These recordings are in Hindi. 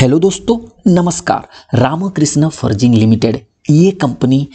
हेलो दोस्तों नमस्कार रामकृष्ण फर्जिंग लिमिटेड ये कंपनी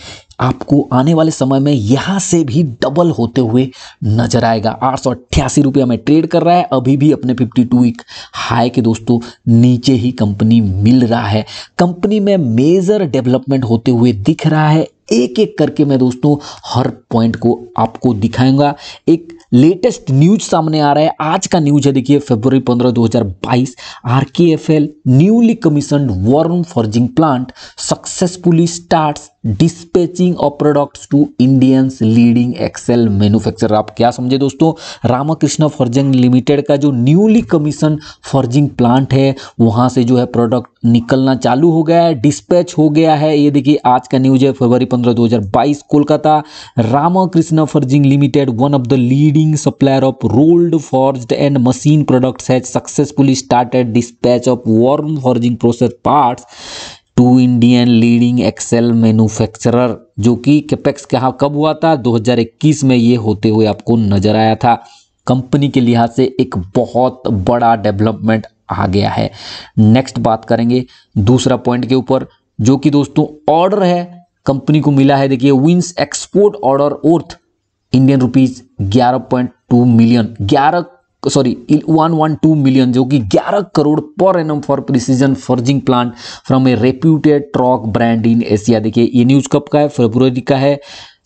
आपको आने वाले समय में यहाँ से भी डबल होते हुए नजर आएगा आठ सौ अट्ठासी रुपया में ट्रेड कर रहा है अभी भी अपने 52 टू वीक हाई के दोस्तों नीचे ही कंपनी मिल रहा है कंपनी में मेजर डेवलपमेंट होते हुए दिख रहा है एक एक करके मैं दोस्तों हर पॉइंट को आपको दिखाऊंगा एक लेटेस्ट न्यूज सामने आ रहा है आज का न्यूज है देखिए February 15 2022 RKFL newly commission warm forging plant successfully starts dispatching of products to Indians leading axle manufacturer आप क्या समझे दोस्तों रामाकृष्ण फॉर्जिंग लिमिटेड का जो न्यूली कमीशन फॉर्जिंग प्लांट है वहां से जो है प्रोडक्ट निकलना चालू हो गया है डिस्पैच हो गया है ये देखिए आज का न्यूज है फरवरी 15 2022 Kolkata Ramakrishna forging limited one of the leading supplier of rolled forge and machine products has successfully started dispatch of warm forging process parts to Indian leading axle manufacturer जो कि कैपेक्स कहा कब हुआ था 2021 में ये होते हुए आपको नजर आया था कंपनी के लिहाज से एक बहुत बड़ा डेवलपमेंट आ गया है नेक्स्ट बात करेंगे दूसरा पॉइंट के ऊपर जो कि दोस्तों ऑर्डर है कंपनी को मिला है देखिए wins export order worth Indian rupees ग्यारह मिलियन ग्यारह sorry one one two million जो कि 11 करोड़ पर एनम for precision forging plant from a reputed truck brand in Asia देखिए ये न्यूज़ कब का है फरवरी का है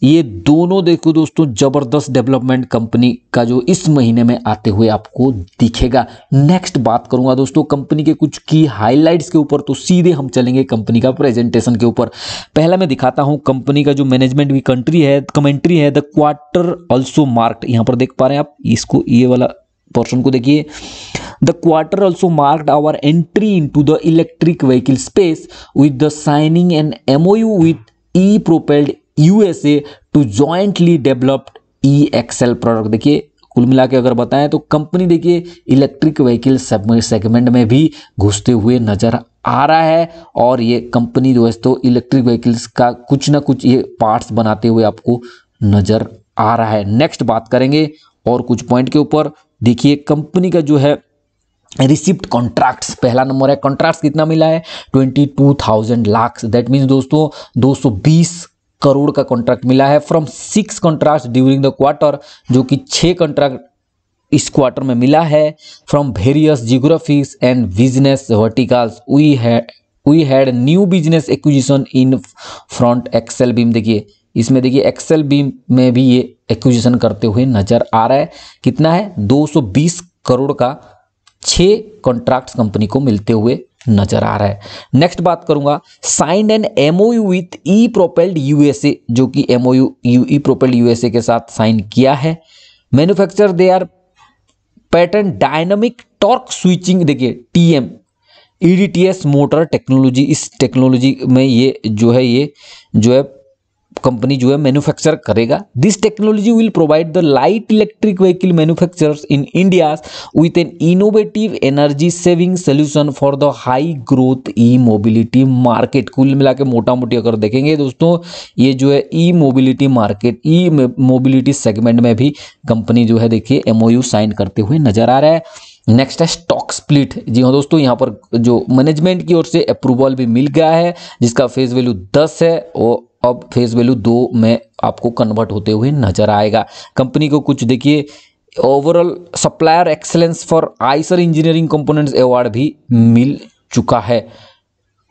ये दोनों देखो दोस्तों जबरदस्त डेवलपमेंट कंपनी का जो इस महीने में आते हुए आपको दिखेगा नेक्स्ट बात करूंगा दोस्तों कंपनी के कुछ की हाइलाइट्स के ऊपर तो सीधे हम चलेंगे कंपनी का प्रेजेंटेशन के ऊपर पहला मैं दिखाता हूं कंपनी का जो मैनेजमेंट भी कंट्री है कमेंट्री है द क्वार्टर ऑल्सो मार्क्ड यहां पर देख पा रहे हैं आप इसको ये वाला पोर्शन को देखिए the quarter also marked our entry into the electric vehicle space with the signing an MoU with e propelled USA to jointly developed e axle product देखिए कुल मिला के अगर बताएं तो कंपनी देखिए इलेक्ट्रिक व्हीकल सेगमेंट में भी घुसते हुए नजर आ रहा है और ये कंपनी जो है तो इलेक्ट्रिक व्हीकल्स का कुछ ना कुछ ये पार्ट्स बनाते हुए आपको नजर आ रहा है नेक्स्ट बात करेंगे और कुछ पॉइंट के ऊपर देखिए कंपनी का जो है रिसिप्ट कॉन्ट्रैक्ट्स पहला नंबर है कॉन्ट्रैक्ट्स कितना मिला है twenty two thousand lakh that means दोस्तों दो सौ बीस करोड़ का कॉन्ट्रैक्ट मिला है from six contract during the quarter जो कि छः कॉन्ट्रैक्ट इस क्वार्टर में मिला है from various geographies and business verticals we है we had new business acquisition in front axle beam देखिए इसमें देखिए एक्सेल बी में भी ये एक्विजिशन करते हुए नजर आ रहा है कितना है 220 करोड़ का छ कॉन्ट्रैक्ट कंपनी को मिलते हुए नजर आ रहा है नेक्स्ट बात करूंगा signed an MoU with e propelled USA जो कि एमओयू यू ई प्रोपेल्ड यूएसए के साथ साइन किया है manufacture their pattern dynamic torque switching देखिए टीएम ईडीटीएस मोटर टेक्नोलॉजी इस टेक्नोलॉजी में ये जो है ये जो है कंपनी जो है मैन्युफैक्चर करेगा this technology will provide the light electric vehicle manufacturers in India with an innovative energy saving solution for the high growth e mobility market कुल मिला के मोटा मोटी अगर देखेंगे दोस्तों ये जो है e mobility market e mobility segment में भी कंपनी जो है देखिए एमओयू साइन करते हुए नजर आ रहा है नेक्स्ट है स्टॉक स्प्लिट जी हाँ दोस्तों यहाँ पर जो मैनेजमेंट की ओर से अप्रूवल भी मिल गया है जिसका फेस वैल्यू 10 है और अब फेस वैल्यू दो में आपको कन्वर्ट होते हुए नजर आएगा कंपनी को कुछ देखिए overall supplier excellence for Eicher engineering components award भी मिल चुका है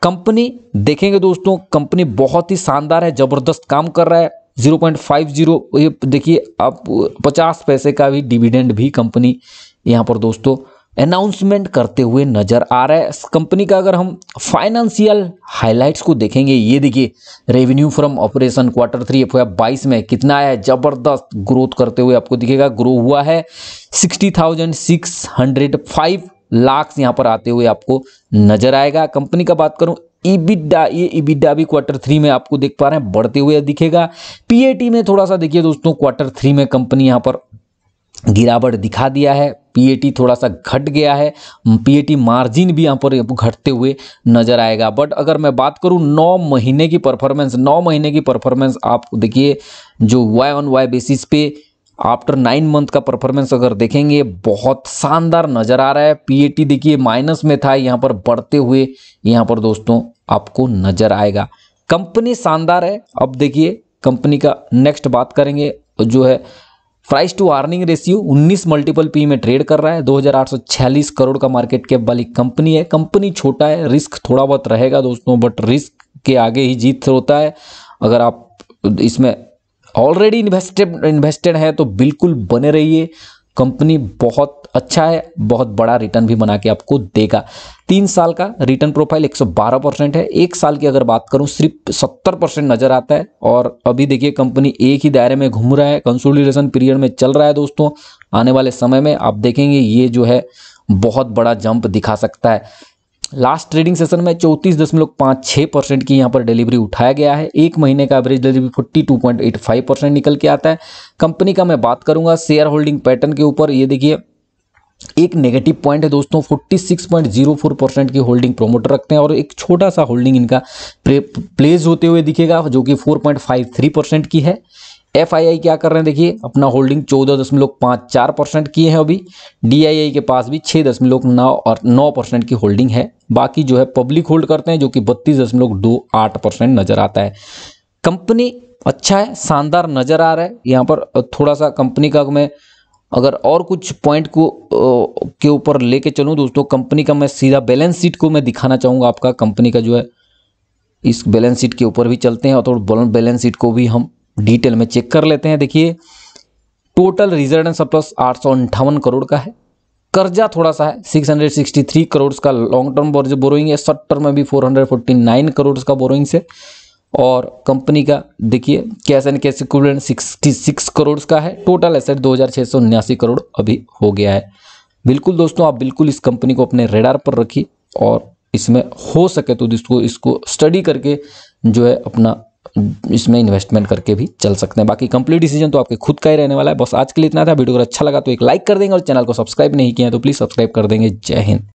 कंपनी देखेंगे दोस्तों कंपनी बहुत ही शानदार है ज़बरदस्त काम कर रहा है 0.50 ये देखिए आप 50 पैसे का भी डिविडेंड भी कंपनी यहां पर दोस्तों अनाउंसमेंट करते हुए नजर आ रहा है इस कंपनी का अगर हम फाइनेंशियल हाइलाइट्स को देखेंगे ये देखिए revenue from operation quarter three F बाईस में कितना आया जबरदस्त ग्रोथ करते हुए आपको दिखेगा ग्रो हुआ है sixty thousand six hundred five lakh यहाँ पर आते हुए आपको नजर आएगा कंपनी का बात करूं इबिडा ये ईबिडा भी क्वार्टर थ्री में आपको देख पा रहे हैं बढ़ते हुए दिखेगा पीएटी में थोड़ा सा देखिए दोस्तों क्वार्टर थ्री में कंपनी यहाँ पर गिरावट दिखा दिया है पीएटी थोड़ा सा घट गया है पीएटी मार्जिन भी यहाँ पर घटते हुए नजर आएगा बट अगर मैं बात करूँ नौ महीने की परफॉर्मेंस नौ महीने की परफॉर्मेंस आप देखिए जो वाई ऑन वाई बेसिस पे आफ्टर नाइन मंथ का परफॉर्मेंस अगर देखेंगे बहुत शानदार नजर आ रहा है पीएटी देखिए माइनस में था यहाँ पर बढ़ते हुए यहाँ पर दोस्तों आपको नजर आएगा कंपनी शानदार है अब देखिए कंपनी का नेक्स्ट बात करेंगे जो है price to earning ratio 19 multiple P में ट्रेड कर रहा है 2846 करोड़ का मार्केट कैप वाली कंपनी है कंपनी छोटा है रिस्क थोड़ा बहुत रहेगा दोस्तों बट रिस्क के आगे ही जीत होता है अगर आप इसमें ऑलरेडी इन्वेस्टेड इन्वेस्टेड है तो बिल्कुल बने रहिए कंपनी बहुत अच्छा है बहुत बड़ा रिटर्न भी बना के आपको देगा तीन साल का रिटर्न प्रोफाइल 112 परसेंट है एक साल की अगर बात करूं सिर्फ 70 परसेंट नजर आता है और अभी देखिए कंपनी एक ही दायरे में घूम रहा है कंसोलिडेशन पीरियड में चल रहा है दोस्तों आने वाले समय में आप देखेंगे ये जो है बहुत बड़ा जंप दिखा सकता है लास्ट ट्रेडिंग सेशन में चौतीस दशमलव पाँच छः परसेंट की यहाँ पर डिलीवरी उठाया गया है एक महीने का average delivery forty two point eight five percent निकल के आता है कंपनी का मैं बात करूंगा शेयर होल्डिंग पैटर्न के ऊपर ये देखिए एक नेगेटिव पॉइंट है दोस्तों 46.04 परसेंट की होल्डिंग प्रोमोटर रखते हैं और एक छोटा सा होल्डिंग इनका प्लेज होते हुए दिखेगा जो कि 4.53 परसेंट की है एफ क्या कर रहे हैं देखिए अपना होल्डिंग चौदह दशमलव पाँच चार परसेंट किए हैं अभी डी के पास भी छः दशमलव नौ और नौ परसेंट की होल्डिंग है बाकी जो है पब्लिक होल्ड करते हैं जो कि बत्तीस दशमलव दो आठ परसेंट नज़र आता है कंपनी अच्छा है शानदार नज़र आ रहा है यहाँ पर थोड़ा सा कंपनी का मैं अगर और कुछ पॉइंट को के ऊपर लेके चलूँ दोस्तों कंपनी का मैं सीधा बैलेंस शीट को मैं दिखाना चाहूँगा आपका कंपनी का जो है इस बैलेंस शीट के ऊपर भी चलते हैं और थोड़ा बैलेंस शीट को भी हम डिटेल में चेक कर लेते हैं देखिए टोटल रिजर्व एंड आठ करोड़ का है कर्जा थोड़ा सा है 663 करोड़ का लॉन्ग टर्म बोरोइंग है शॉर्ट टर्म में भी 449 करोड़ का बोरोइंग है और कंपनी का देखिए cash and cash equivalent 66 crore का है टोटल एसेट दो करोड़ अभी हो गया है बिल्कुल दोस्तों आप बिल्कुल इस कंपनी को अपने रेडार पर रखिए और इसमें हो सके तो इसको इसको स्टडी करके जो है अपना इसमें इन्वेस्टमेंट करके भी चल सकते हैं बाकी कंप्लीट डिसीजन तो आपके खुद का ही रहने वाला है बस आज के लिए इतना था वीडियो अगर अच्छा लगा तो एक लाइक कर देंगे और चैनल को सब्सक्राइब नहीं किया तो प्लीज़ सब्सक्राइब कर देंगे जय हिंद